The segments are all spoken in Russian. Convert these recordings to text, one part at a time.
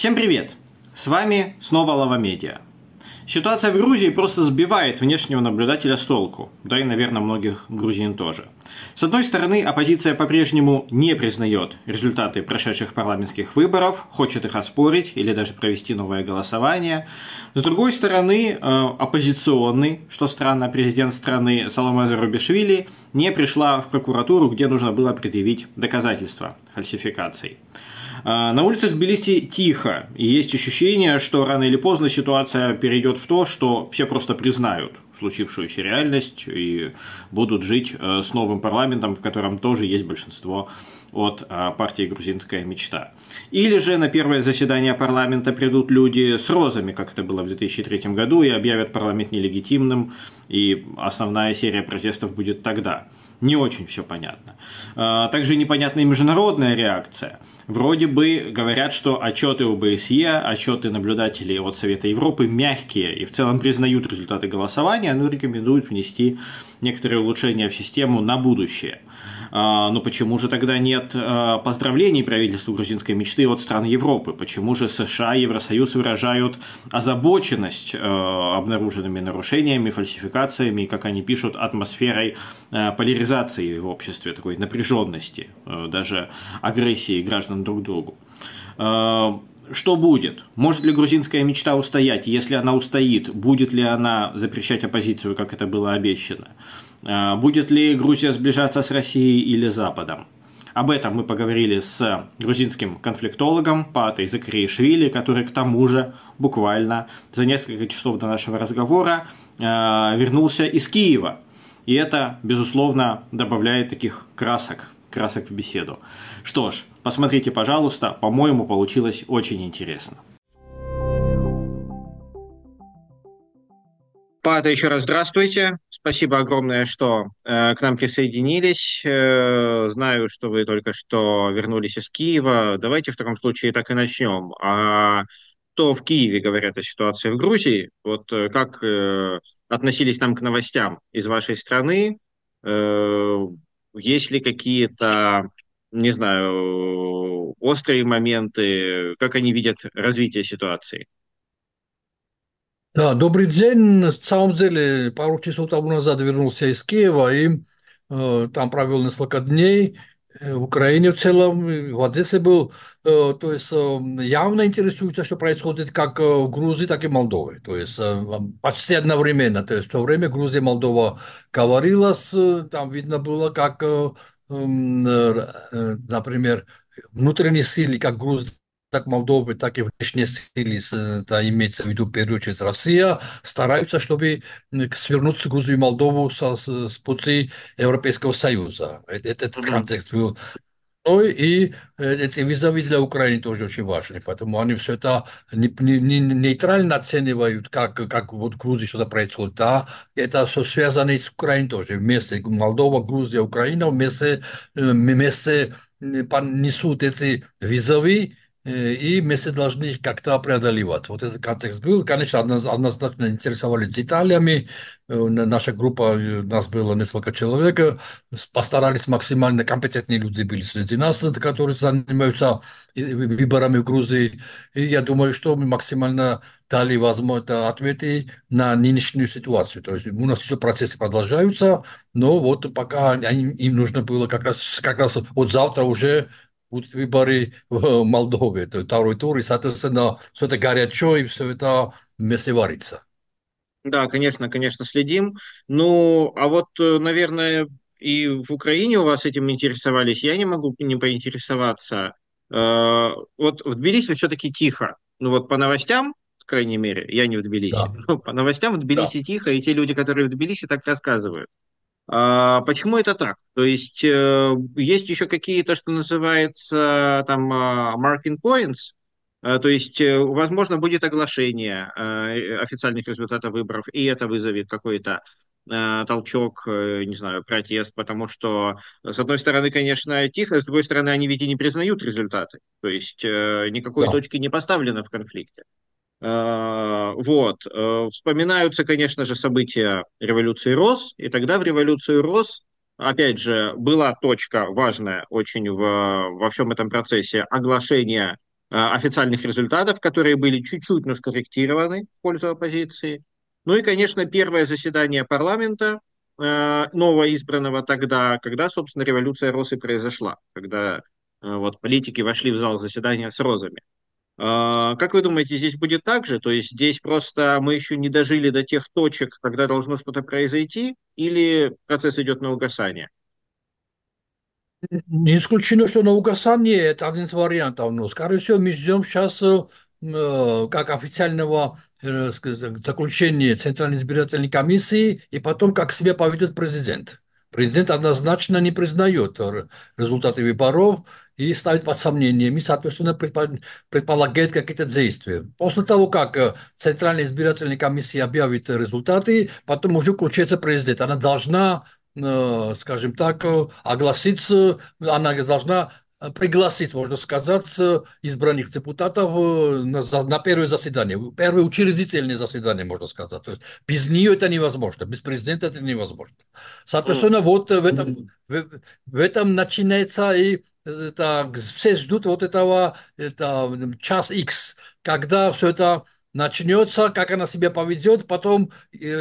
Всем привет! С вами снова Лава Медиа. Ситуация в Грузии просто сбивает внешнего наблюдателя с толку, да и, наверное, многих грузин тоже. С одной стороны, оппозиция по-прежнему не признает результаты прошедших парламентских выборов, хочет их оспорить или даже провести новое голосование. С другой стороны, э, оппозиционный, что странно, президент страны Солома Зарубишвили не пришла в прокуратуру, где нужно было предъявить доказательства фальсификаций. А, на улицах Тбилиси тихо, и есть ощущение, что рано или поздно ситуация перейдет в то, что все просто признают случившуюся реальность и будут жить э, с новым парламентом, в котором тоже есть большинство от э, партии «Грузинская мечта». Или же на первое заседание парламента придут люди с розами, как это было в 2003 году, и объявят парламент нелегитимным, и основная серия протестов будет тогда. Не очень все понятно. А, также непонятна и международная реакция – Вроде бы говорят, что отчеты ОБСЕ, отчеты наблюдателей от Совета Европы мягкие и в целом признают результаты голосования, но рекомендуют внести некоторые улучшения в систему на будущее – а, Но ну, почему же тогда нет а, поздравлений правительству грузинской мечты от стран Европы? Почему же США и Евросоюз выражают озабоченность а, обнаруженными нарушениями, фальсификациями, как они пишут, атмосферой поляризации в обществе, такой напряженности, даже агрессии граждан друг к другу? что будет? Может ли грузинская мечта устоять? Если она устоит, будет ли она запрещать оппозицию, как это было обещано? Э, будет ли Грузия сближаться с Россией или Западом? Об этом мы поговорили с грузинским конфликтологом Патой Закриешвили, который к тому же буквально за несколько часов до нашего разговора э, вернулся из Киева. И это, безусловно, добавляет таких красок, красок в беседу. Что ж, посмотрите, пожалуйста, по-моему, получилось очень интересно. Пата, еще раз здравствуйте. Спасибо огромное, что э, к нам присоединились. Э, знаю, что вы только что вернулись из Киева. Давайте в таком случае так и начнем. А то в Киеве говорят о ситуации в Грузии? Вот э, как э, относились там к новостям из вашей страны? Э, есть ли какие-то, не знаю, острые моменты? Как они видят развитие ситуации? Да, добрый день. В самом деле, пару часов тому назад вернулся из Киева и э, там провел несколько дней э, в Украине в целом, в Одессе был, э, то есть э, явно интересуется, что происходит как в Грузии, так и в Молдове, то есть почти одновременно, то есть в то время Грузия, Молдова говорилась, там видно было, как, например, внутренние силы, как Грузия как Молдовы, так и внешние силы, да, имеется в виду в первую очередь Россия, стараются, чтобы свернуть Грузию и Молдову со, с, с пути Европейского Союза. Э, э, этот, этот контекст был ну и э, эти визави для Украины тоже очень важны, поэтому они все это не, не, не нейтрально оценивают, как, как вот в Грузии что-то происходит, да, это все связано и с Украиной тоже, вместе Молдова, Грузия, Украина вместе, вместе несут эти визовые. Э, и вместе должны как-то преодолевать. Вот этот контекст был. Конечно, однозначно интересовались деталями. Э, наша группа, э, нас было несколько человек, постарались максимально, компетентные люди были среди нас, которые занимаются выборами в Грузии. И я думаю, что мы максимально дали возможность ответы на нынешнюю ситуацию. То есть у нас еще процессы продолжаются, но вот пока им нужно было как раз, как раз вот завтра уже вот выборы э, в Молдове, то второй тур, и, соответственно, все это горячо, и все это вместе варится. Да, конечно, конечно, следим. Ну, а вот, э, наверное, и в Украине у вас этим интересовались, я не могу не поинтересоваться. Э, вот в Тбилиси все-таки тихо. Ну вот по новостям, крайней мере, я не в Тбилиси. Да. По новостям в Тбилиси да. тихо, и те люди, которые в Тбилиси, так рассказывают. А, почему это так? То есть э, есть еще какие-то, что называется, там а, marking points, э, то есть, э, возможно, будет оглашение официальных результатов выборов, и это вызовет какой-то толчок, не знаю, протест, потому что, с одной стороны, конечно, тихо, с другой стороны, они ведь и не признают результаты, то есть никакой да. точки не поставлено в конфликте. Э, вот. Э, вспоминаются, конечно же, события революции РОС, и тогда в революцию РОС, опять же, была точка важная очень в, во всем этом процессе оглашения э, официальных результатов, которые были чуть-чуть, но скорректированы в пользу оппозиции. Ну и, конечно, первое заседание парламента, нового избранного тогда, когда, собственно, революция Росы произошла, когда вот политики вошли в зал заседания с розами. А, как вы думаете, здесь будет так же? То есть здесь просто мы еще не дожили до тех точек, когда должно что-то произойти, или процесс идет на угасание? Не исключено, что на угасание это один из вариантов. Но, скорее всего, мы ждем сейчас э, э, как официального э, заключения Центральной избирательной комиссии, и потом как себя поведет президент. Президент однозначно не признает результаты выборов и ставит под сомнением, и, соответственно, предполагает какие-то действия. После того, как э, Центральная избирательная комиссия объявит результаты, потом уже включается президент. Она должна э, скажем так, э, огласиться, она должна Э, пригласить, можно сказать, избранных депутатов э, на, на первое заседание, первое учредительное заседание, можно сказать. То есть без нее это невозможно, без президента это невозможно. Соответственно, mm. вот в этом, в, в этом начинается и э, так все ждут вот этого это, час X, когда все это начнется, как она себя поведет, потом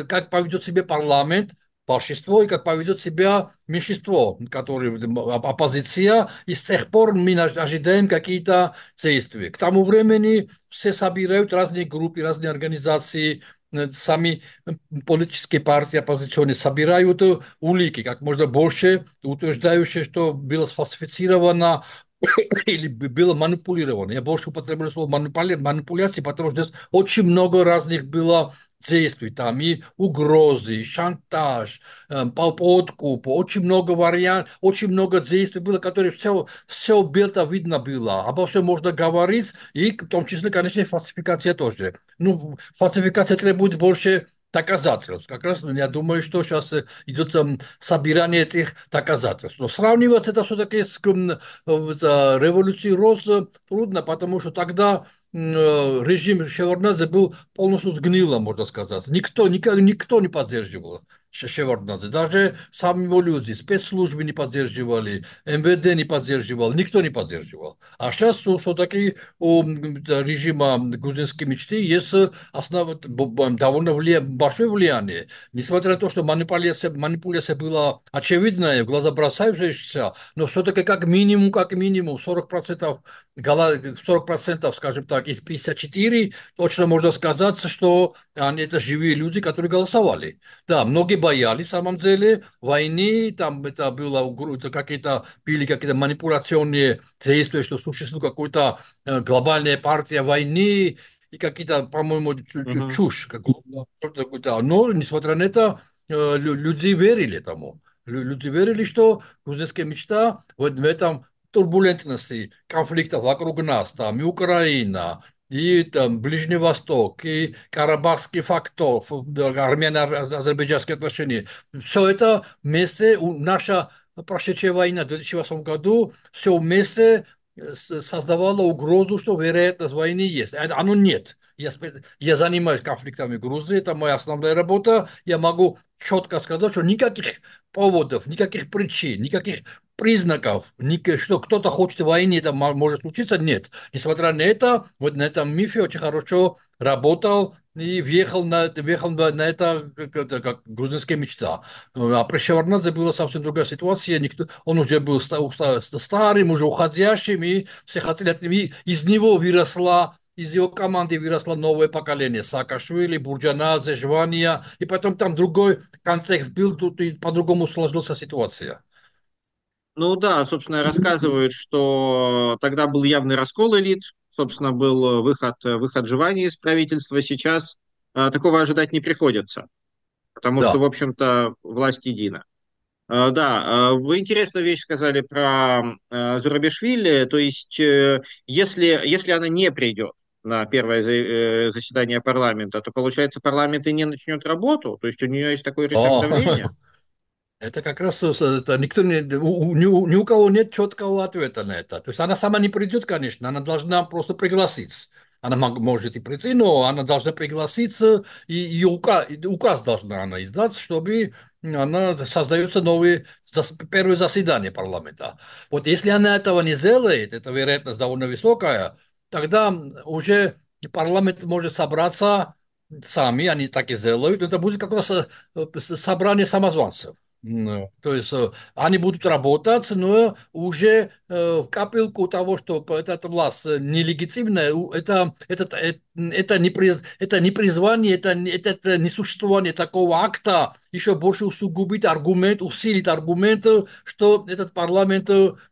как поведет себя парламент, большинство и как поведет себя меньшинство, которое оппозиция, и с тех пор мы ожидаем какие-то действия. К тому времени все собирают разные группы, разные организации, э, сами политические партии оппозиционные собирают э, улики, как можно больше, утверждающие, что было сфальсифицировано или было манипулировано. Я больше употребляю слово манипуляции, потому что здесь очень много разных было действий, там и угрозы, и шантаж, э, по подкупу, очень много вариантов, очень много действий было, которые все, все было видно было, обо всем можно говорить, и в том числе, конечно, фальсификация тоже. Ну, фальсификация требует больше доказательств. Как раз ну, я думаю, что сейчас э, идет там, эм, собирание этих доказательств. Но сравнивать это все-таки с, с, эм, с э, революцией Рос трудно, потому что тогда Э, режим Шеварнадзе был полностью сгнило, можно сказать. Никто, никак, никто не поддерживал. Шеварднадзе. Даже сами его люди, спецслужбы не поддерживали, МВД не поддерживал, никто не поддерживал. А сейчас все-таки у режима грузинской мечты есть э, основ... довольно влия... большое влияние. Несмотря на то, что манипуляция, манипуляция была очевидная, в глаза бросающаяся, но все-таки как минимум, как минимум 40%, 40% скажем так, из 54 точно можно сказать, что они это живые люди, которые голосовали. Да, многие боялись, на самом деле, войны, там это было какие-то, были какие-то манипуляционные действия, что существует какая-то глобальная партия войны, и какие-то, по-моему, uh-huh. чушь. Какую-то. Но, несмотря на это, люди верили тому. Люди верили, что грузинская мечта в этом турбулентности конфликта вокруг нас, там и Украина, и там Ближний Восток, и Карабахский фактор, армяно-азербайджанские отношения. Все это вместе, наша прошедшая война в 2008 году, все вместе э, создавало угрозу, что вероятность войны есть. А, оно нет. Я, я занимаюсь конфликтами Грузии, это моя основная работа. Я могу четко сказать, что никаких поводов, никаких причин, никаких признаков, что кто-то хочет войны, это может случиться, нет. Несмотря на это, вот на этом мифе очень хорошо работал и въехал на, въехал на это как, как грузинская мечта. Э, а при Шеварнадзе была совсем другая ситуация. Никто, он уже был старым, уже уходящим, и все хотели от него. И из него выросла из его команды выросло новое поколение. Саакашвили, Бурджанадзе, Жвания. И потом там другой контекст был, тут и по-другому сложилась ситуация. Ну да, собственно, рассказывают, что тогда был явный раскол элит, собственно, был э, выход, э, выход Живани из правительства, сейчас а, такого ожидать не приходится, потому да. что, в общем-то, власть едина. да, вы интересную вещь сказали про Зурабишвили, то есть если, если она не придет, на первое заседание парламента, то, получается, парламент и не начнет работу. То есть у нее есть такое решение. Это как раз э, это никто не, ни, у, ни у кого нет четкого ответа на это. То есть она сама не придет, конечно, она должна просто пригласиться. Она может и прийти, но она должна пригласиться, и, и указ, указ должна она издать, чтобы она создается новые первое заседание парламента. Вот если она этого не сделает, это вероятность довольно высокая, тогда уже парламент может собраться сами, они так и сделают, это будет как раз э, э, собрание самозванцев. Ну, то есть э, они будут работать, но уже э, в капельку того, что эта власть э, нелегитимная, это, это, это, это, не, приз, это не призвание, это, это, это не существование такого акта еще больше усугубит аргумент, усилит аргумент, что этот парламент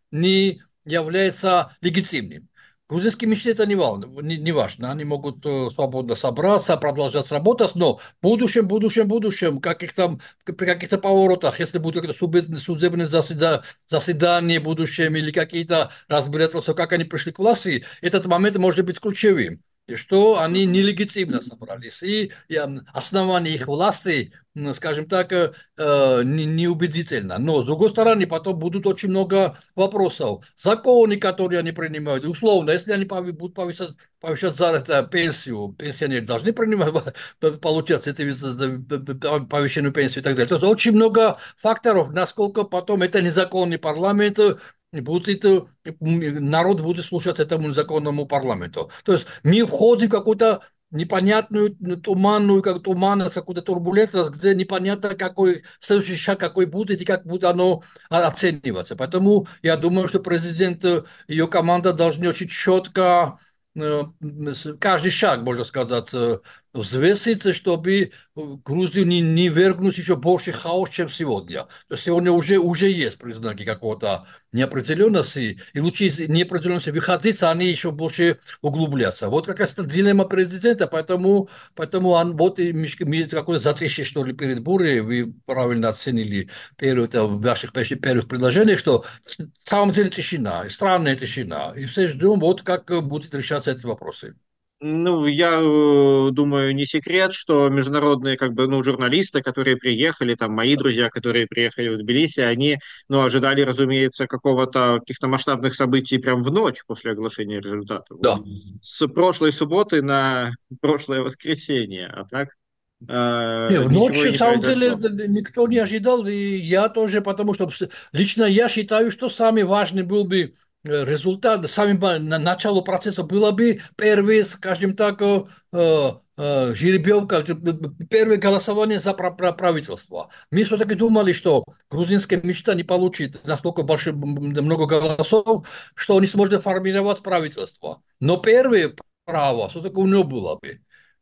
не является легитимным. Грузинский мечты это не, важно, не, не важно, они могут э, свободно собраться, продолжать работать, но в будущем, будущем, будущем, каких там, при каких-то поворотах, если будут какие-то судебные заседа, заседания в будущем или какие-то разбирательства, как они пришли к власти, этот момент может быть ключевым и что они нелегитимно собрались. И, и основание их власти, ну, скажем так, э, э неубедительно. Но, с другой стороны, потом будут очень много вопросов. Законы, которые они принимают, условно, если они будут повышать, повышать за это пенсию, пенсионеры должны принимать, получать эти, повышенную пенсию и так далее. То есть очень много факторов, насколько потом это незаконный парламент, будет, народ будет слушать этому законному парламенту. То есть мы входим в какую-то непонятную, ну, туманную, как туманность, какую-то турбулентность, где непонятно, какой следующий шаг какой будет и как будет оно а, оцениваться. Поэтому я думаю, что президент и э, ее команда должны очень четко э, каждый шаг, можно сказать, э, взвеситься, чтобы Грузию не, не вергнуть еще больше хаос, чем сегодня. То есть сегодня уже, уже есть признаки какого-то неопределенности, и лучше из неопределенности выходить, а они еще больше углубляться. Вот как раз это дилемма президента, поэтому, поэтому он вот имеет какое-то затишье, что ли, перед бурей. Вы правильно оценили первых в ваших первых предложениях, что в самом деле тишина, странная тишина. И все ждем, вот как будут решаться эти вопросы. Ну, я э, думаю, не секрет, что международные как бы, ну, журналисты, которые приехали, там, мои друзья, которые приехали в Тбилиси, они, ну, ожидали, разумеется, какого-то каких-то масштабных событий прям в ночь после оглашения результатов. Да. С прошлой субботы на прошлое воскресенье, а так... Э, не, в ночь, не на самом деле, никто не ожидал, и я тоже, потому что лично я считаю, что самый важный был бы резултат, сами па, на начало процесот била би први, кажем така, жеребјовка, први галасавање за правителство. Ми со така думали што грузинске мишта не получи настолку баш многу галасов, што они може да формираат правителство. Но први право, со така не било би.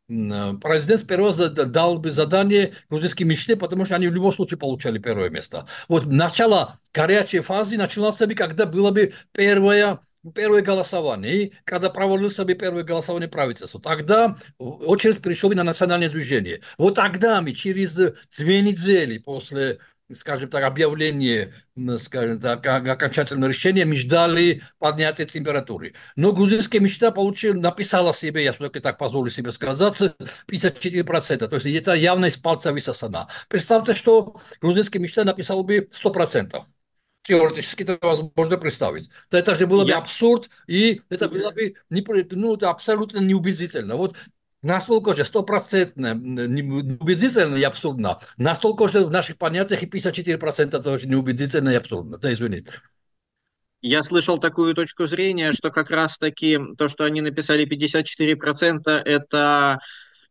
Э, Президент сперва дал бы задание грузинские мечте, потому что они в любом случае получали первое место. Вот начало горячей фазы началось бы, когда было бы первое первое голосование, когда провалился бы первое голосование правительства, тогда очередь пришел бы на национальное движение. Вот тогда мы через две недели после скажем так, объявление, скажем так, окончательное решение мечтали ждали поднятия температуры. Но грузинская мечта получила, написала себе, я все-таки так позволю себе сказать, 54%. То есть это явно из пальца высосана. Представьте, что грузинская мечта написала бы 100% теоретически это возможно представить. Да это же было бы Я... абсурд, и это было бы не, ну, это абсолютно неубедительно. Вот Настолько же стопроцентно, неубедительно и абсурдно. Настолько же в наших понятиях и 54% тоже неубедительно и абсурдно. Да, извините. Я слышал такую точку зрения, что как раз-таки то, что они написали 54%, это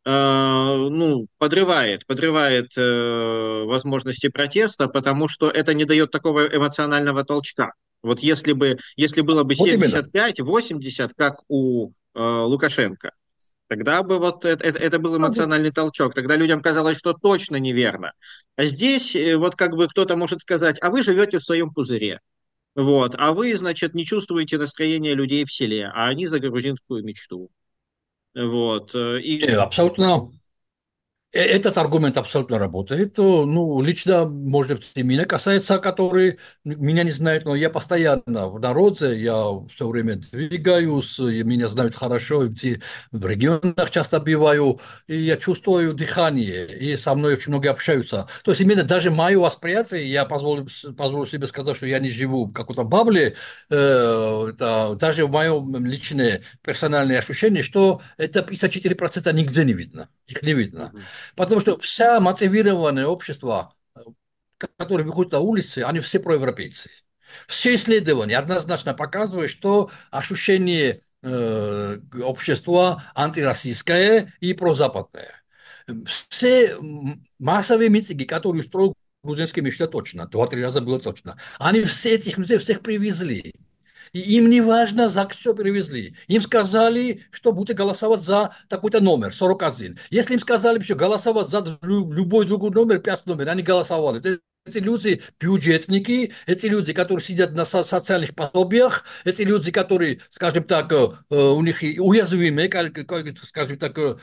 Э, ну, подрывает, подрывает э, возможности протеста, потому что это не дает такого эмоционального толчка. Вот если бы, если было бы 75-80, как у э, Лукашенко, Тогда бы вот это, это был эмоциональный толчок. Тогда людям казалось, что точно неверно. А здесь э, вот как бы кто-то может сказать, а вы живете в своем пузыре. Вот, а вы, значит, не чувствуете настроение людей в селе, а они за грузинскую мечту. Вот. Э, и... Э, абсолютно Э, этот аргумент абсолютно работает. Э, ну, лично, может быть, и меня касается, который меня не знает, но я постоянно в народе, я все время двигаюсь, и меня знают хорошо, и в регионах часто бываю, и я чувствую дыхание, и со мной очень многие общаются. То есть именно даже мое восприятие, я позволю, позволю себе сказать, что я не живу в какой-то бабле, э, да, даже в моем личное персональное ощущение, что это 54% нигде не видно, их не видно. Mm-hmm. Потому что вся мотивированное общество, которое выходит на улицы, они все проевропейцы. Все исследования однозначно показывают, что ощущение э, общества антироссийское и прозападное. Все массовые митинги, которые устроил грузинский мечта точно, два-три раза было точно. Они все этих людей всех привезли. И им не важно, за что привезли. Им сказали, что будете голосовать за такой-то номер, 41. Если им сказали что голосовать за любой другой номер, 5 номер, они голосовали эти люди бюджетники, эти люди, которые сидят на социальных пособиях, эти люди, которые, скажем так, э, э, у них уязвимы, скажем так, э,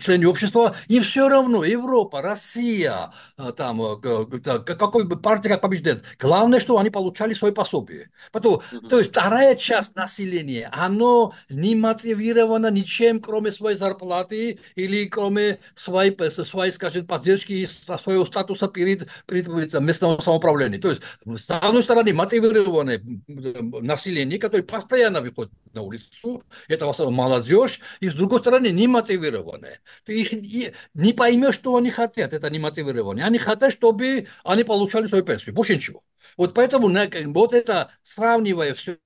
члены общества, и все равно Европа, Россия, там, какой бы партия как побеждает, главное, что они получали свои пособия. Потом, То есть вторая часть населения, оно не мотивировано ничем, кроме своей зарплаты или кроме своей, своей скажем, поддержки и своего статуса перед, перед местного самоуправления. То есть, с одной стороны, мотивированное население, которое постоянно выходит на улицу, это в основном молодежь, и с другой стороны, не немотивированное. Ты их и не поймешь, что они хотят, это не мотивирование. Они хотят, чтобы они получали свою пенсию, больше ничего. Вот поэтому вот это, сравнивая все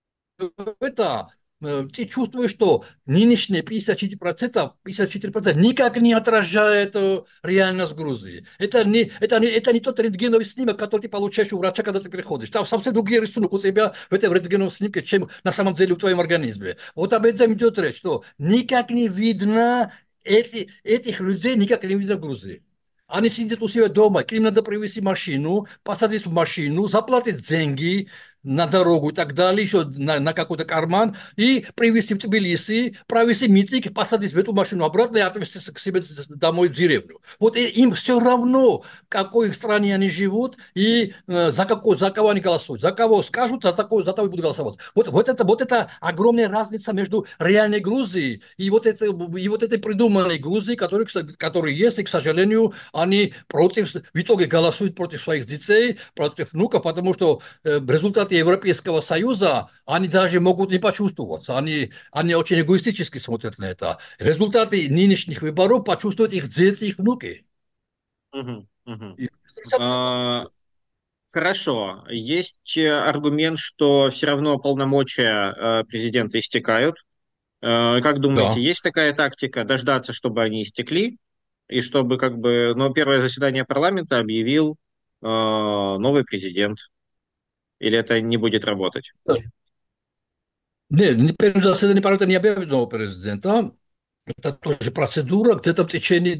это, Э, ты чувствуешь, что нынешние 54%, 54% никак не отражает э, реальность Грузии. Это не, это, не, это не тот рентгеновый снимок, который ты получаешь у врача, когда ты приходишь. Там совсем другие рисунок у тебя в этом рентгеновом снимке, чем на самом деле в твоем организме. Вот об этом идет речь, что никак не видно эти, этих людей, никак не видно в Грузии. Они сидят у себя дома, к ним надо привезти машину, посадить в машину, заплатить деньги, на дорогу и так далее, еще на, на какой-то карман, и привезти в Тбилиси, провести митинг, посадить в эту машину обратно и отвезти к себе домой в деревню. Вот им все равно, в какой стране они живут и э, за, какой, за кого они голосуют, за кого скажут, за, такой, за того и будут голосовать. Вот, вот, это, вот это огромная разница между реальной Грузией и вот, это, и вот этой придуманной Грузией, которая, которая есть, и, к сожалению, они против, в итоге голосуют против своих детей, против внуков, потому что э, результаты Европейского Союза, они даже могут не почувствоваться. Они, они очень эгоистически смотрят на это. Результаты нынешних выборов почувствуют их дети, их внуки. А, хорошо. Есть э, аргумент, что все равно полномочия э, президента истекают. Э, как думаете, есть такая тактика дождаться, чтобы они истекли? И чтобы как бы, но ну, первое заседание парламента объявил новый президент. Или это не будет работать? Нет, первым заседанием парламента не объявят нового президента. Это тоже процедура, где-то в течение,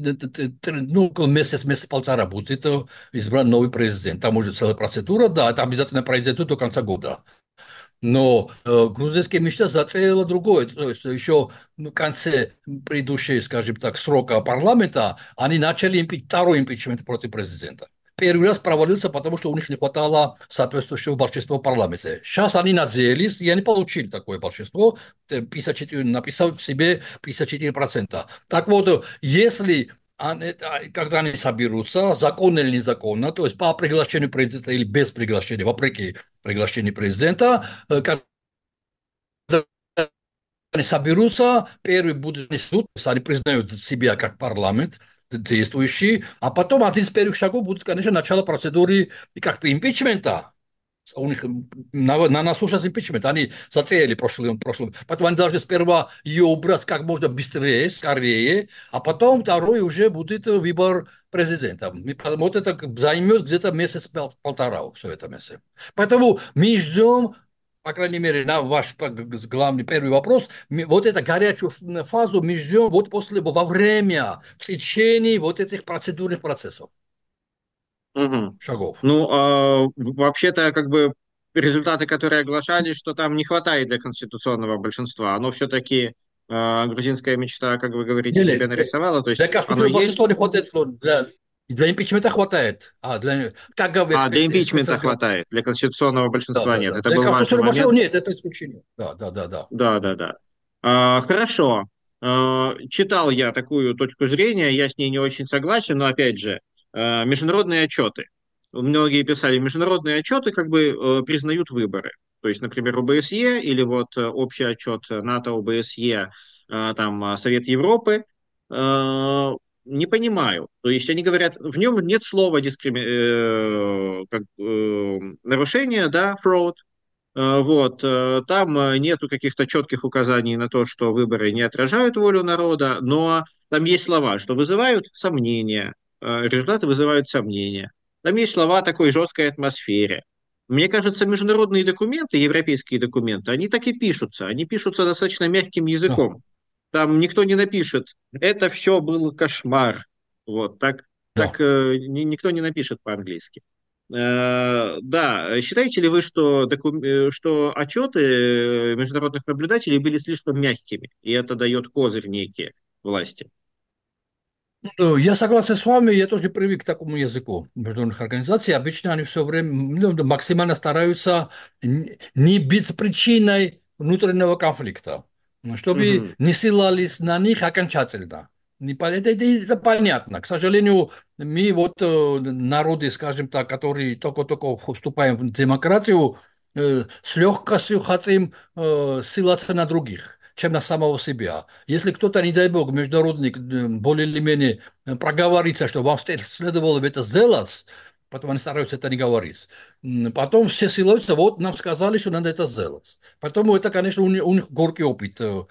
ну, около месяца, месяца полтора будет избран новый президент. Там уже целая процедура, да, это обязательно произойдет до конца года. Но э, грузинская мечта зацелила другое. То есть еще в конце предыдущей, скажем так, срока парламента они начали импи- второй импичмент против президента первый раз провалился, потому что у них не хватало соответствующего большинства в парламенте. Сейчас они надеялись, и они получили такое большинство, 54, э, написал себе 54%. Так вот, если э, а, когда они соберутся, законно или незаконно, то есть по приглашению президента или без приглашения, вопреки приглашению президента, э, как они соберутся, первый будут суд они признают себя как парламент, действующий, а потом один из первых шагов будет, конечно, начало процедуры как бы импичмента. У них на, на нас сейчас импичмент, они зацелили прошлым, прошлым. Поэтому они должны сперва ее убрать как можно быстрее, скорее, а потом второй уже будет выбор президента. Вот это займет где-то месяц-полтора все это месяц. Поэтому мы ждем по крайней мере, на ваш главный первый вопрос, вот эту горячую фазу мы ждем вот после, во время, в течение вот этих процедурных процессов. Угу. Шагов. Ну, а, вообще-то, как бы результаты, которые оглашали, что там не хватает для конституционного большинства, но все-таки а, грузинская мечта, как вы говорите, Или, себе э, нарисовала. То есть для оно есть... не хватает ну, для для импичмента хватает. А, для, как говорят, а для импичмента хватает, для конституционного большинства да, нет. Да, Это для был важный момент. Большинства нет, это исключение. Да, да, да. Да, да, да. да. А, хорошо. А, читал я такую точку зрения, я с ней не очень согласен, но опять же, а, международные отчеты. Многие писали, международные отчеты как бы э, признают выборы. То есть, например, ОБСЕ или вот э, общий отчет НАТО, ОБСЕ, э, там Совет Европы, а, не понимаю. То есть они говорят, в нем нет слова дискрими... э, как, э, нарушение, да, fraud. Э, вот, э, там э, нету каких-то четких указаний на то, что выборы не отражают волю народа, но там есть слова, что вызывают сомнения, э, результаты вызывают сомнения. Там есть слова о такой жесткой атмосфере. Мне кажется, международные документы, европейские документы, они так и пишутся. Они пишутся достаточно мягким языком. Да там никто не напишет, это все был кошмар. Вот, так, да. так э, никто не напишет по-английски. Э, да, считаете ли вы, что, докум... Э, что отчеты э, международных наблюдателей были слишком мягкими, и это дает козырь некие власти? Ну, я согласен с вами, я тоже привык к такому языку международных организаций. Обычно они все время ну, максимально стараются не быть причиной внутреннего конфликта. Ну, чтобы угу. не ссылались на них окончательно. Это, это, это понятно. К сожалению, мы вот э, народы, скажем так, которые только-только вступаем в демократию, э, с легкостью хотим э, ссылаться на других, чем на самого себя. Если кто-то, не дай бог, международник более или менее проговорится, что вам следовало бы это сделать, Потом они стараются это не говорить. Потом все силуются, вот нам сказали, что надо это сделать. Потом это, конечно, у них, у них горький опыт э,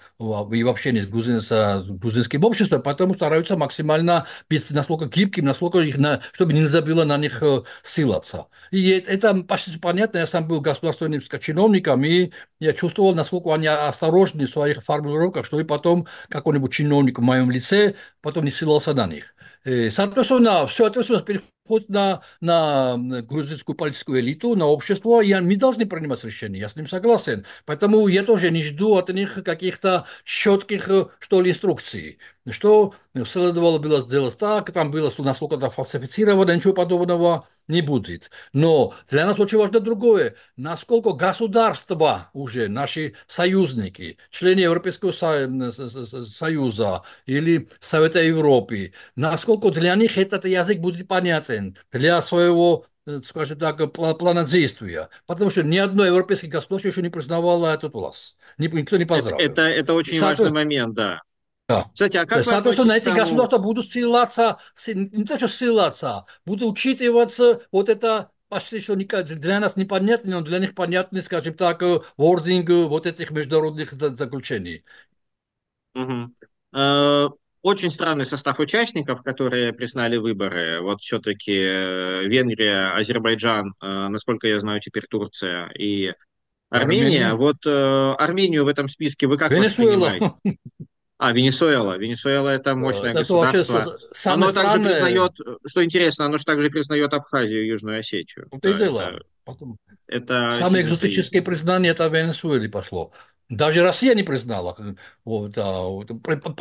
и вообще не с, грузин, с грузинским обществом, поэтому стараются максимально быть насколько гибким, насколько их, на, чтобы нельзя было на них э, силаться. И это почти понятно, я сам был государственным чиновником, и я чувствовал, насколько они осторожны в своих формулировках, что и потом какой-нибудь чиновник в моем лице потом не силался на них. И, э, соответственно, все, соответственно, ход на, на грузинскую политическую элиту, на общество, и они должны принимать решения, я с ним согласен. Поэтому я тоже не жду от них каких-то четких, э, что ли, инструкций. Что э, следовало было сделать так, там было насколько-то фальсифицировано, ничего подобного не будет. Но для нас очень важно другое, насколько государства уже, наши союзники, члены Европейского э, Союза или Совета Европы, насколько для них этот язык будет понятен процент для своего э, скажем так, плана действия. Потому что ни одно европейское государство еще не признавало этот власть. Никто не поздравил. Это, это, это очень важный момент, да. Да. Кстати, а как да, соответственно, эти тому... государства будут ссылаться, не то что ссылаться, будут учитываться вот это почти что для нас непонятно, но для них понятно, скажем так, вординг э, э, вот этих международных заключений. Угу. Очень странный состав участников, которые признали выборы. Вот все-таки э, Венгрия, Азербайджан, э, насколько я знаю, теперь Турция и Армения. Армения. Вот э, Армению в этом списке вы как Венесуэла. А, Венесуэла. Венесуэла это мощное это государство. Вообще самое оно странное... также признает, что интересно, оно же также признает Абхазию и Южную Осетию. Это, это, Потом... это Самое экзотическое признание это в Венесуэле пошло. Даже Россия не признала, вот, а,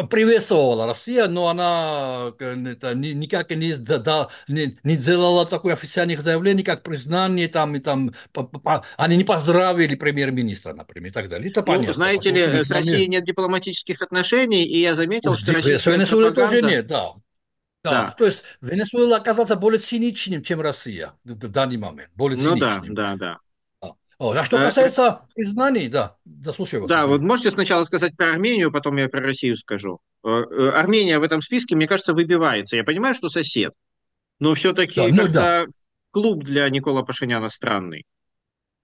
приветствовала Россия, но она это, никак не, да, не, не делала такой официальных заявлений, как признание, там, и там, по, по, они не поздравили премьер-министра, например, и так далее. Это ну, понятно. Знаете ли, с Россией нет дипломатических отношений, и я заметил, что Россия... С Венесуэлой тоже нет, да. Да. да. То есть Венесуэла оказалась более циничным, чем Россия в данный момент. Более ну да, да, да. О, а что э, касается а, признаний, да, да, слушаю вас. Да, вот можете сначала сказать про Армению, потом я про Россию скажу. Э, э, Армения в этом списке, мне кажется, выбивается. Я понимаю, что сосед, но все-таки да, ну, да. клуб для Никола Пашиняна странный.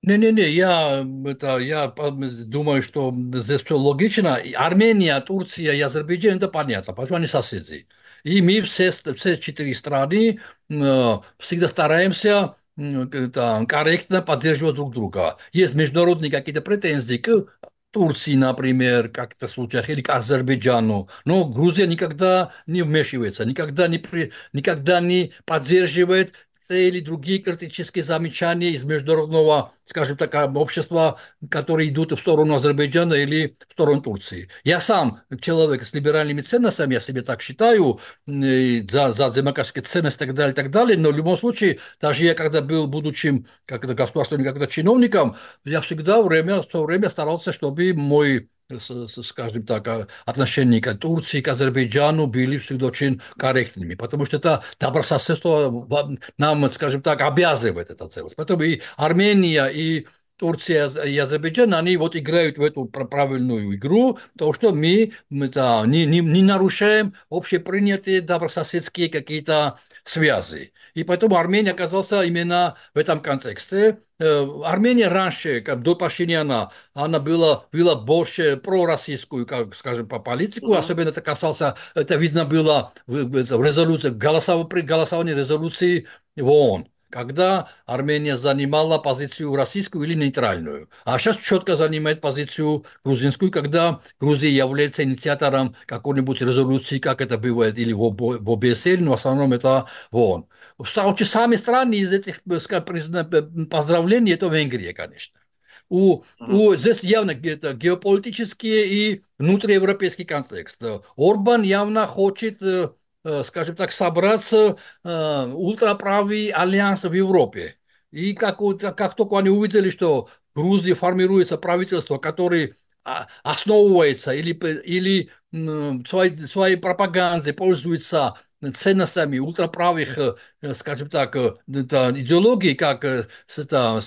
Не-не-не, я, это, я думаю, что здесь все логично. Армения, Турция и Азербайджан – это понятно, потому что они соседи. И мы все, все четыре страны э, всегда стараемся tā, kā поддерживают друг друга. Есть международные какие-то претензии к Турции, например, как то случаях, или к Азербайджану. Но Грузия никогда не вмешивается, никогда не, при, никогда не поддерживает или другие критические замечания из международного, скажем так, общества, которые идут в сторону Азербайджана или в сторону Турции. Я сам человек с либеральными ценностями, я себе так считаю, э, за, за демократические ценности и так далее, и так далее, но в любом случае, даже я когда был будучим как это, государственным как это, чиновником, я всегда время, все время старался, чтобы мой скажем так, а, отношений к Турции, к Азербайджану были всегда очень корректными, потому что это добрососедство нам, скажем так, обязывает это целость. Поэтому и Армения, и Турция и Азербайджан, они вот играют в эту правильную игру, то что мы да, не, не, не нарушаем общепринятые добрососедские какие-то связи и поэтому Армения оказался именно в этом контексте. Э, Армения раньше, как до Пашиняна, она была, была больше пророссийскую, как, скажем, по политику, mm-hmm. особенно это касался, это видно было в, в резолюции, голосов, при голосовании резолюции в ООН когда Армения занимала позицию российскую или нейтральную. А сейчас четко занимает позицию грузинскую, когда Грузия является инициатором какой-нибудь резолюции, как это бывает, или в ОБСЕ, но в основном это в ООН. Znači, sami strani iz этих э, поздравлений это Венгрия, конечно. У, у здесь явно где-то геополитический и внутриевропейский контекст. Орбан явно хочет, э, э, скажем так, собраться ультраправый альянс в Европе. И как, как только они увидели, что в Грузии формируется правительство, которое а, основывается или, или своей, своей пропагандой пользуется цена сами ультраправых, э, э, скажем так, э, идеологий, как цена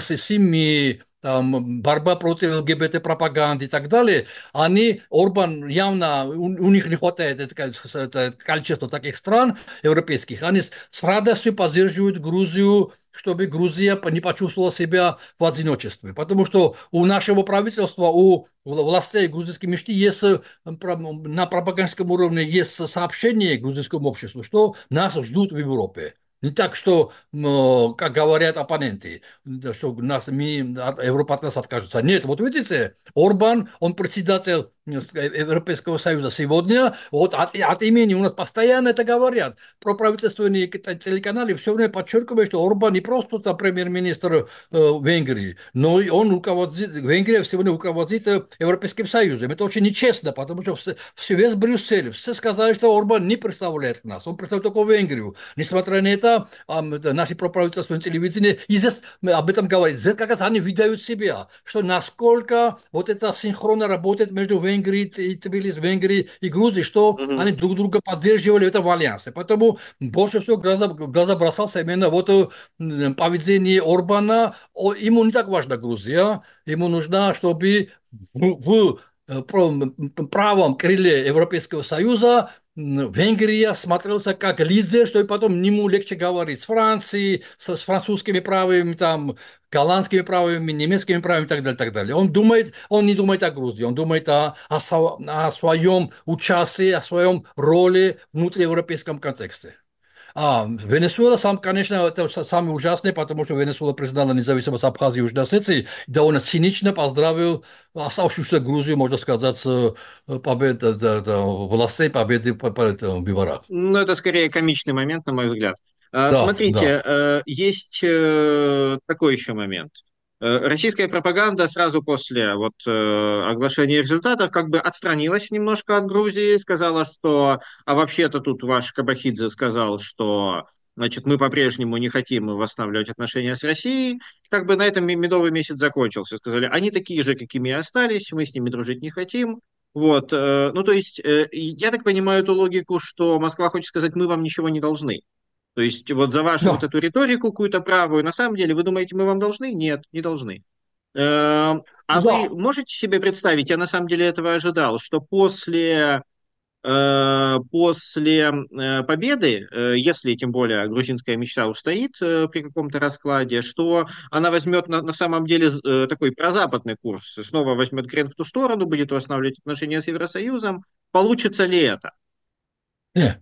сисими, там, борьба против ЛГБТ-пропаганды и так далее, они, Орбан явно, у, у них не хватает это, это количество таких стран европейских, они с радостью поддерживают Грузию, чтобы Грузия не почувствовала себя в одиночестве. Потому что у нашего правительства, у властей грузинской мечты есть э, на пропагандском уровне есть сообщение грузинскому обществу, что нас ждут в Европе. Не так, что, э, как говорят оппоненты, что нас, мы, Европа от нас откажется. Нет, вот видите, Орбан, он председатель э, э, Европейского Союза сегодня, вот от, от имени у нас постоянно это говорят. Про правительственные телеканалы все время подчеркивают, что Орбан не просто там, премьер-министр э, Венгрии, но и он руководит, Венгрия сегодня руководит Европейским Союзом. Это очень нечестно, потому что все, весь Брюссель, все сказали, что Орбан не представляет нас, он представляет только Венгрию. Несмотря на это, наши наше проправительство, телевидение, и здесь мы об этом говорим. Здесь как они видают себя, что насколько вот это синхронно работает между Венгрией и Тбилис, Венгрией и Грузией, что mm-hmm. они друг друга поддерживали в этом альянсе. Поэтому больше всего глаза, глаза бросался именно вот поведение Орбана. Ему не так важна Грузия, ему нужно, чтобы в, в правом крыле Европейского Союза Венгрия смотрелся как лидер, что и потом нему легче говорить с Францией, с, с французскими правами, там, голландскими правами, немецкими правами и так далее, так далее. Он думает, он не думает о Грузии, он думает о, о, о своем участии, о своем роли в внутриевропейском контексте. А Венесуэла сам, конечно, это самый ужасный, потому что Венесуэла признала независимость Абхазии и Южной Осетии. он цинично поздравил оставшуюся Грузию, можно сказать, с победой, да, да, властей победы по, по, по выборах. Ну, это скорее комичный момент, на мой взгляд. Да, Смотрите, да. есть такой еще момент – Э, российская пропаганда сразу после вот, э, оглашения результатов как бы отстранилась немножко от Грузии, сказала, что... А вообще-то тут ваш Кабахидзе сказал, что значит, мы по-прежнему не хотим восстанавливать отношения с Россией. Как бы на этом медовый месяц закончился. Сказали, они такие же, какими и остались, мы с ними дружить не хотим. Вот, э, ну то есть, э, я так понимаю эту логику, что Москва хочет сказать, мы вам ничего не должны. То есть вот за вашу да. вот эту риторику какую-то правую, на самом деле, вы думаете, мы вам должны? Нет, не должны. Эм, а да. вы можете себе представить, я на самом деле этого ожидал, что после, э, после э, победы, э, если тем более грузинская мечта устоит при каком-то раскладе, что она возьмет на, на самом деле такой прозападный курс, снова возьмет крен в ту сторону, будет восстанавливать отношения с Евросоюзом, получится ли это? Не,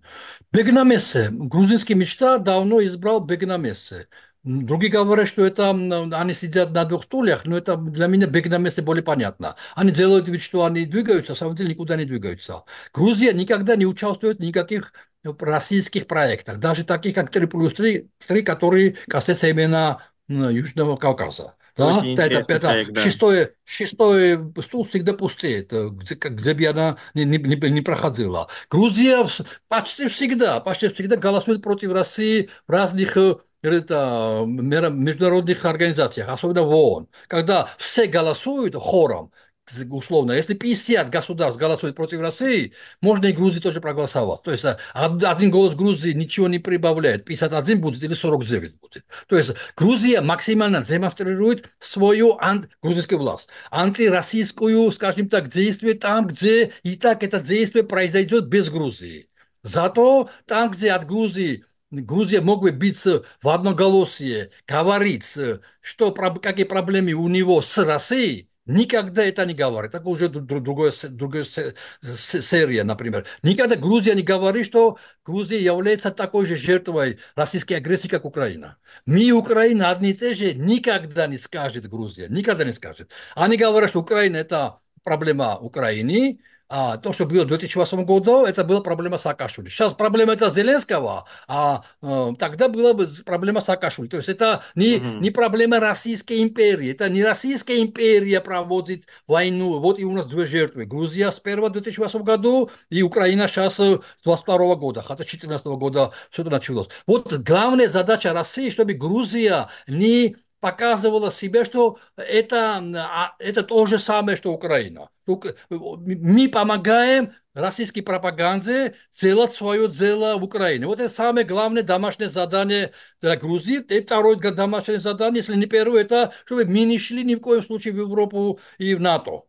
Бегнамесе. Грузинский мечта давно избрал Бегнамесе. Другие говорят, что это они сидят на двух стульях, но это для меня бегнамесы более понятно. Они делают вид, что они двигаются, а самом деле никуда не двигаются. Грузия никогда не участвует в никаких российских проектах, даже таких, как 3 плюс 3, 3 которые касаются именно Южного Кавказа. Да, Очень это, это, проект, да. Шестой, шестой стул всегда пустеет, где, где бы она не, не, не проходила. Грузия почти всегда, почти всегда голосует против России в разных э, это, международных организациях, особенно в ООН, когда все голосуют хором, условно, если 50 государств голосуют против России, можно и Грузии тоже проголосовать. То есть а, один голос Грузии ничего не прибавляет, 51 будет или 49 будет. То есть Грузия максимально демонстрирует свою ан- грузинскую власть, антироссийскую, скажем так, действие там, где и так это действие произойдет без Грузии. Зато там, где от Грузии Грузия мог бы биться в одноголосие, говорить, что, какие проблемы у него с Россией, Никогда это не говорит. Так уже другая, другая серия, например. Никогда Грузия не говорит, что Грузия является такой же жертвой российской агрессии, как Украина. Мы, Украина, одни и те же, никогда не скажет Грузия. Никогда не скажет. Они говорят, что Украина – это проблема Украины, а, то, что было в 2008 году, это была проблема Саакашвили. Сейчас проблема это Зеленского, а э, тогда была бы проблема Саакашвили. То есть это не, mm-hmm. не проблема Российской империи, это не Российская империя проводит войну. Вот и у нас две жертвы. Грузия с 1 2008 году и Украина сейчас э, с 22 года, хотя 14 года все это началось. Вот главная задача России, чтобы Грузия не показывала себя, что это, а, это то же самое, что Украина. Мы помогаем российской пропаганде делать свое дело в Украине. Вот это самое главное домашнее задание для Грузии. И второе домашнее задание, если не первое, это чтобы мы не шли ни в коем случае в Европу и в НАТО.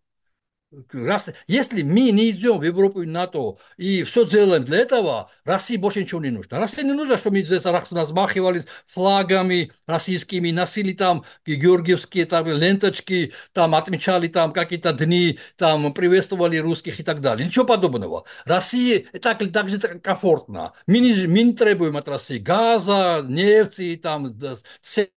Раз, если мы не идем в Европу и НАТО и все делаем для этого, России больше ничего не нужно. России не нужно, что мы здесь размахивались флагами российскими, носили там георгиевские там, ленточки, там отмечали там какие-то дни, там приветствовали русских и так далее. Ничего подобного. России так, так же комфортно. Мы не, мы не требуем от России газа, нефти, там, все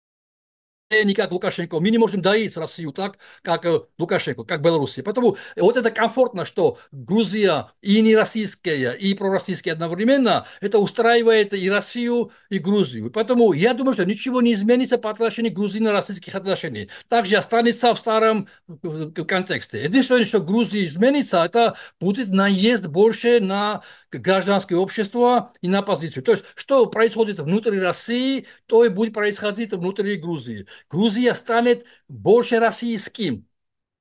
не как Лукашенко. Мы не можем доить Россию так, как э, Лукашенко, как Белоруссия. Поэтому вот это комфортно, что Грузия и не российская, и пророссийская одновременно, это устраивает и Россию, и Грузию. Поэтому я думаю, что ничего не изменится по отношению к Грузии на российских отношений. Также останется в старом э, контексте. Единственное, что Грузия изменится, это будет наезд больше на гражданское общество и на оппозицию. То есть, что происходит внутри России, то и будет происходить внутри Грузии. Грузия станет больше российским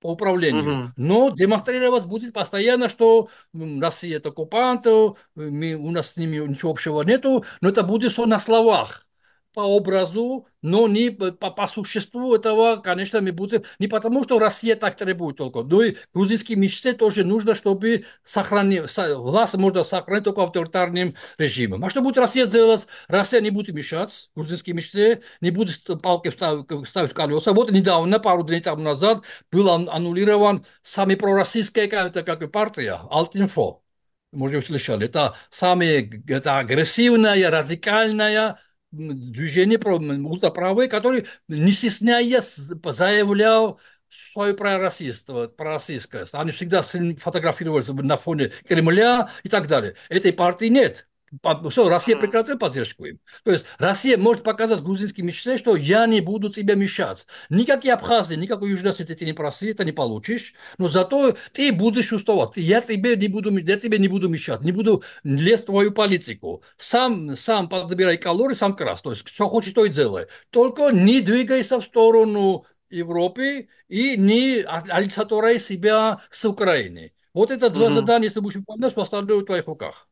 по управлению. Угу. Но демонстрировать будет постоянно, что Россия это оккупанты, э, мы, у нас с ними ничего общего нету, но это будет все на словах по образу, но не по, по существу этого, конечно, мы будем, не потому что Россия так требует только, но ну и грузинские мечты тоже нужно, чтобы сохранить, власть можно сохранить только авторитарным режимом. А что будет Россия делать? Россия не будет мешаться, грузинские мечты не будет палки ставить, ставить колеса. Вот недавно, пару дней там назад, был аннулирован самая пророссийская какая-то как партия, Алтинфо. Может быть, слышали, это самая это агрессивная, радикальная движение ультраправые, который, не стесняясь, заявлял свое про-российское. Они всегда фотографировались на фоне Кремля и так далее. Этой партии нет. Ну, все, Россия прекратила поддержку им. То есть Россия может показать грузинским числам, что я не буду тебе мешать. Никакие Абхазии, никакой Южной Осетии ты не проси, это не получишь, но зато ты будешь чувствовать, я тебе не буду, я тебе не буду мешать, не буду лезть в твою политику. Сам, сам подбирай калории, сам крас. То есть что хочешь, то и делай. Только не двигайся в сторону Европы и не а, олицетворяй себя с Украиной. Вот это два mm задания, если будешь выполнять, что остальное в твоих руках.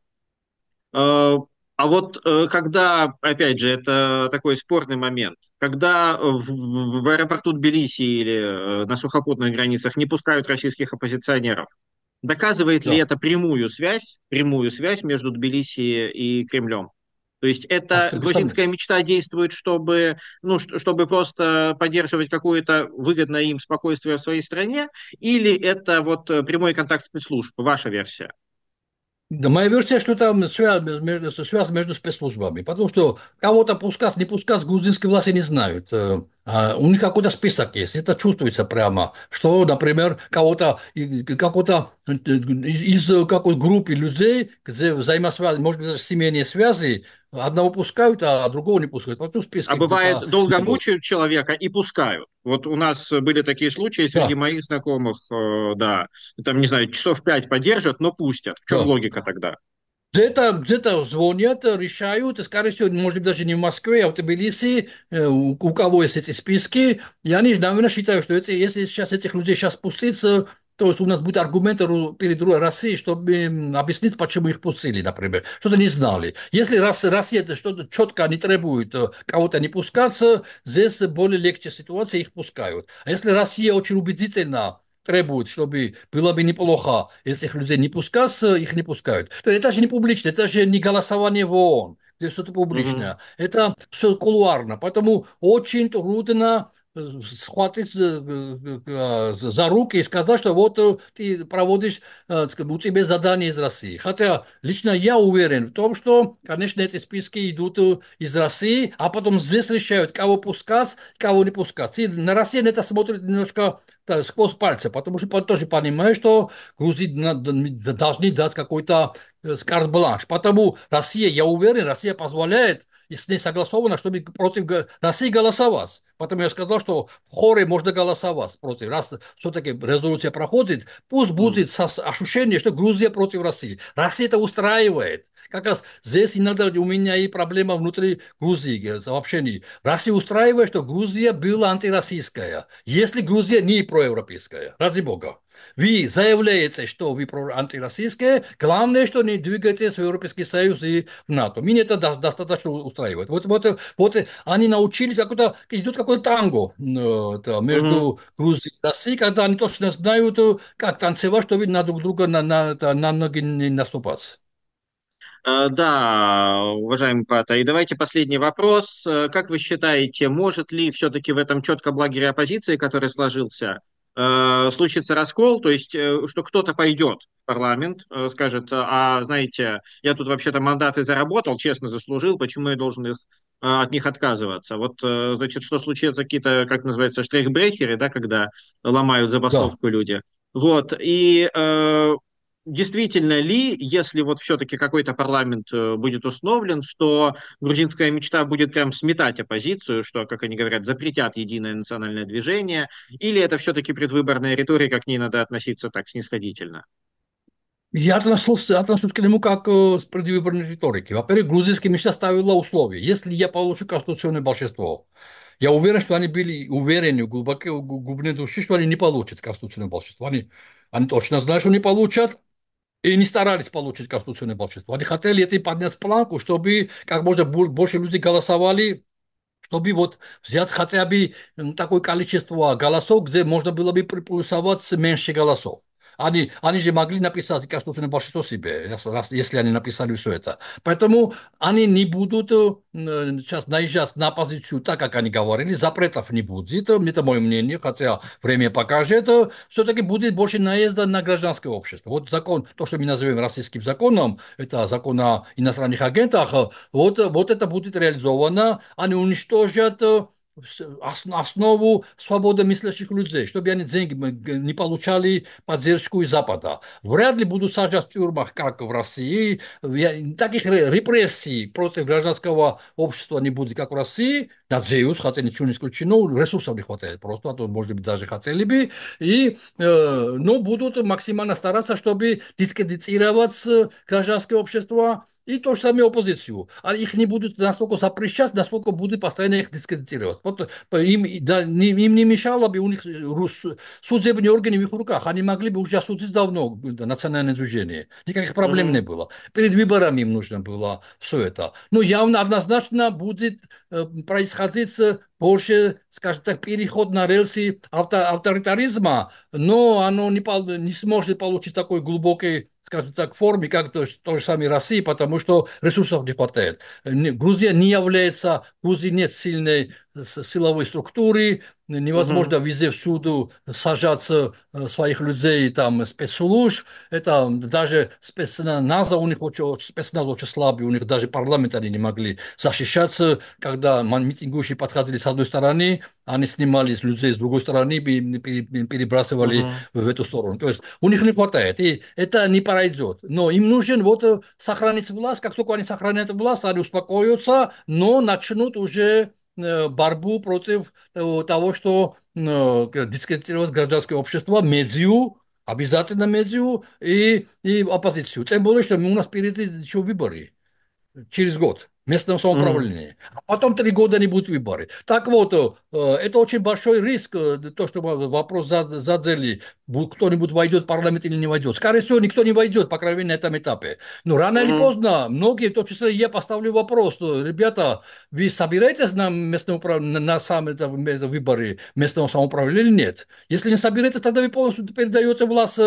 Э, а вот э, когда, опять же, это такой спорный момент, когда в, в аэропорту Тбилиси или э, на сухопутных границах не пускают российских оппозиционеров, доказывает да. ли это прямую связь, прямую связь между Тбилиси и Кремлем? То есть это а грузинская мечта действует, чтобы, ну, чтобы просто поддерживать какое-то выгодное им спокойствие в своей стране, или это вот прямой контакт спецслужб, ваша версия? Да моя версия, что там связь между, связь между спецслужбами, потому что кого-то пускать, не пускать грузинские власти не знают. Э, а, у них какой-то список есть, это чувствуется прямо, что, например, кого-то, какого-то э, из какой то группы людей, где взаимосвязи, может быть, даже семейные связи, одного пускают, а другого не пускают. Вот список, а бывает, долго мучают человека и пускают. Вот у нас были такие случаи среди да. моих знакомых, э, да, там, не знаю, часов пять поддержат, но пустят. В чем да. логика тогда? Где-то где, -то, звонят, решают, и, скорее всего, может быть, даже не в Москве, а в Тбилиси, э, у, у кого есть эти списки. Я, не, наверное, считаю, что эти, если сейчас этих людей сейчас пустится, то есть у нас будет аргумент перед Россией, чтобы объяснить, почему их пустили, например, что-то не знали. Если Россия что-то четко не требует э, кого-то не пускаться, здесь более легче ситуация, их пускают. А если Россия очень убедительно требуют, чтобы было бы неплохо, если их людей не пускают, э, их не пускают. То есть это же не публично, это же не голосование в ООН, где все это публично. Mm-hmm. Это все кулуарно. Поэтому очень трудно схватить э, э, э, за руки и сказать, что вот ты проводишь, у тебя задание из России. Хотя лично я уверен в том, что, конечно, эти списки идут из России, а потом здесь решают, кого пускать, кого не пускать. И на Россию это смотрит немножко да, сквозь пальцы, потому что тоже понимаешь, что Грузии должны дать какой-то карт-бланш. Потому Россия, я уверен, Россия позволяет с ней согласовано, чтобы против России голосовать. Поэтому я сказал, что в хоре можно голосовать против. Раз все-таки резолюция проходит, пусть будет ощущение, что Грузия против России. Россия это устраивает. Как раз здесь иногда у меня и проблема внутри Грузии вообще не. Россия устраивает, что Грузия была антироссийская, если Грузия не проевропейская. Ради бога. Вы заявляете, что вы антироссийские, главное, что не двигаетесь в Европейский Союз и в НАТО. Меня это достаточно устраивает. Вот, вот, вот они научились, как то идут какой-то танго да, между mm-hmm. Грузией и Россией, когда они точно знают, э, как танцевать, чтобы на друг друга на, на, на ноги не наступать. Э, да, уважаемый Пата. И давайте последний вопрос. Э, как вы считаете, может ли все-таки в этом четком лагере оппозиции, который сложился, э, случится раскол, то есть, что кто-то пойдет в парламент, скажет, а, знаете, я тут вообще-то мандаты заработал, честно заслужил, почему я должен их, от них отказываться? Вот, значит, что случится, какие-то, как называется, штрихбрехеры, да, когда ломают забастовку да. люди. Вот, и э, действительно ли, если вот все-таки какой-то парламент э, будет установлен, что грузинская мечта будет прям сметать оппозицию, что, как они говорят, запретят единое национальное движение, или это все-таки предвыборная риторика, к ней надо относиться так снисходительно? Я отношусь, отношусь к нему как э, с предвыборной риторики. Во-первых, грузинская мечта ставила условия. Если я получу конституционное большинство, я уверен, что они были уверены глубоко в глубине души, что они не получат конституционное большинство. Они, они точно знают, что не получат, и не старались получить конституционное большинство. Они хотели это поднять планку, чтобы как можно больше людей голосовали, чтобы вот взять хотя бы такое количество голосов, где можно было бы приплюсовать меньше голосов. Они, они же могли написать Государственный большинство себе, если они написали все это. Поэтому они не будут сейчас наезжать на оппозицию, так как они говорили, запретов не будет, это мое мнение, хотя время покажет, все-таки будет больше наезда на гражданское общество. Вот закон, то, что мы называем российским законом, это закон о иностранных агентах, вот, вот это будет реализовано, они уничтожат основу свободы мыслящих людей, чтобы они деньги не получали по дзержку и запада. Вряд ли будут сажать в тюрьмах, как в России. Таких репрессий против гражданского общества не будет, как в России. Надеюсь, хотя ничего не исключено, ресурсов не хватает просто, а то, может быть, даже хотели бы. И, э, но будут максимально стараться, чтобы дискредитировать гражданское общество, и то же самое оппозицию, А их не будут настолько запрещать, насколько будут постоянно их дискредитировать. Вот э, им, да, им не мешало бы у них э, рус, судебные органы в их руках. Они могли бы уже судить давно э, да, национальное движение. Никаких проблем mm-hmm. не было. Перед выборами им нужно было все это. Но ну, явно однозначно будет э, происходить больше, скажем так, переход на рельсы авто, авторитаризма, но оно не, не сможет получить такой глубокий скажем так, форме, как то, то же самое России, потому что ресурсов не хватает. Грузия не является, в Грузии нет сильной силовой структуры, невозможно угу. везде всюду сажаться э, своих людей, там, э, спецслужб, это даже спецназа у них очень, спецназ очень слабый, у них даже парламент они не могли защищаться, когда митингующие подходили с одной стороны, они снимали людей с другой стороны и перебрасывали угу. в эту сторону, то есть у них не хватает, и это не пройдет, но им нужен вот э, сохранить власть, как только они сохранят власть, они успокоятся, но начнут уже Э, борьбу против э, того, что э, дискредитировать гражданское общество, медиу, обязательно медиу и, и оппозицию. Тем более, что у нас впереди еще выборы через год местном самоуправлении. Mm. А потом три года не будут выборы. Так вот, э, это очень большой риск, э, то, что вопрос задели, кто-нибудь войдет в парламент или не войдет. Скорее всего, никто не войдет, по крайней мере, на этом этапе. Но рано mm. или поздно многие, в том числе я поставлю вопрос, э, ребята, вы собираетесь на, местное местном, на сам, это, выборы местного самоуправления или нет? Если не собираетесь, тогда вы полностью передаете власть,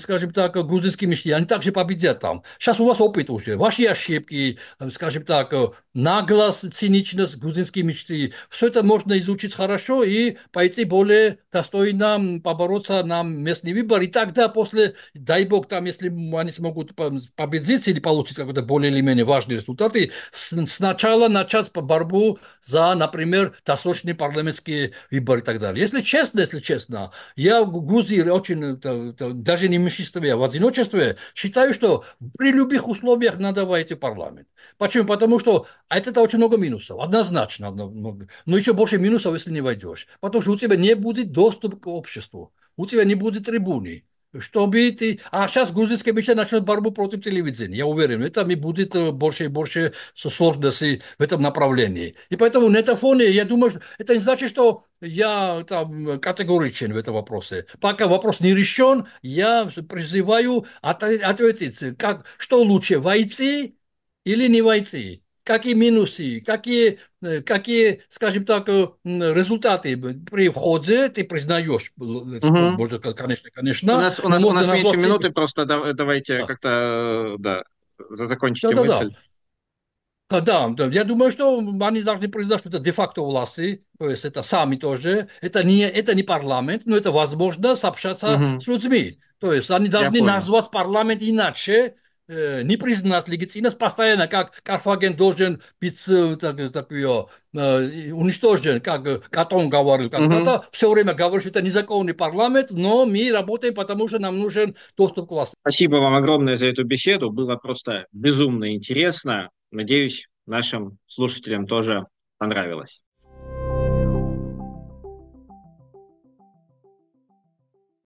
скажем так, грузинским мечте. Они также победят там. Сейчас у вас опыт уже. Ваши ошибки, скажем так, э, наглость, циничность грузинской мечты. Все это можно изучить хорошо и пойти более достойно побороться на местный выбор. И тогда после, дай бог, там, если они смогут победить или получить какой-то более или менее важный результат, и сначала начать борьбу за, например, досрочные парламентские выборы и так далее. Если честно, если честно, я в Грузии очень, э, даже не в меньшинстве, а в одиночестве считаю, что при любых условиях надо войти в парламент. Почему? потому что от а этого очень много минусов, однозначно много. Но еще больше минусов, если не войдешь. Потому что у тебя не будет доступа к обществу, у тебя не будет трибуны, чтобы ты... А сейчас грузинские бичи начнут борьбу против телевидения, я уверен. Это будет э, больше и больше сложностей в этом направлении. И поэтому на этом фоне, я думаю, что это не значит, что я там категоричен в этом вопросе. Пока вопрос не решен, я призываю ответить, как, что лучше, войти или не войти, какие минусы, какие, э, какие, скажем так, э, результаты при входе ты признаешь. Угу. Можно, конечно, конечно. У нас, у нас, у нас меньше минуты, просто давайте да. как-то да, закончите да, мысль. Да, да. Да, да, я думаю, что они должны признать, что это де-факто власти, то есть это сами тоже, это не, это не парламент, но это возможно сообщаться угу. с людьми. То есть они должны назвать парламент иначе, Э, не признать легитимность, постоянно как Карфаген должен быть э, так, так, ее, э, уничтожен, как Катон говорил, как угу. все время говорит, что это незаконный парламент, но мы работаем, потому что нам нужен доступ к власти. Спасибо вам огромное за эту беседу, было просто безумно интересно, надеюсь, нашим слушателям тоже понравилось.